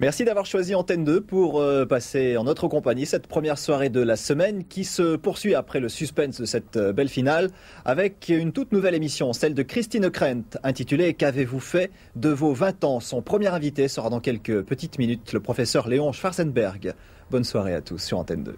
Merci d'avoir choisi Antenne 2 pour euh, passer en notre compagnie cette première soirée de la semaine qui se poursuit après le suspense de cette euh, belle finale avec une toute nouvelle émission, celle de Christine Krent, intitulée Qu'avez-vous fait de vos 20 ans Son premier invité sera dans quelques petites minutes le professeur Léon Schwarzenberg. Bonne soirée à tous sur Antenne 2.